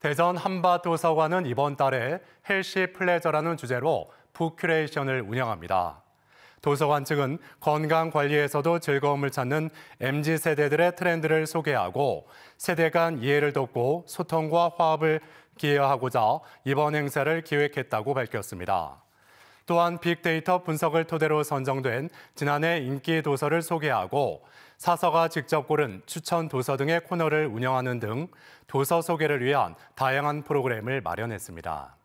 대전 한밭도서관은 이번 달에 헬시 플레저라는 주제로 북큐레이션을 운영합니다. 도서관 측은 건강 관리에서도 즐거움을 찾는 MZ 세대들의 트렌드를 소개하고 세대 간 이해를 돕고 소통과 화합을 기여하고자 이번 행사를 기획했다고 밝혔습니다. 또한 빅데이터 분석을 토대로 선정된 지난해 인기 도서를 소개하고 사서가 직접 고른 추천 도서 등의 코너를 운영하는 등 도서 소개를 위한 다양한 프로그램을 마련했습니다.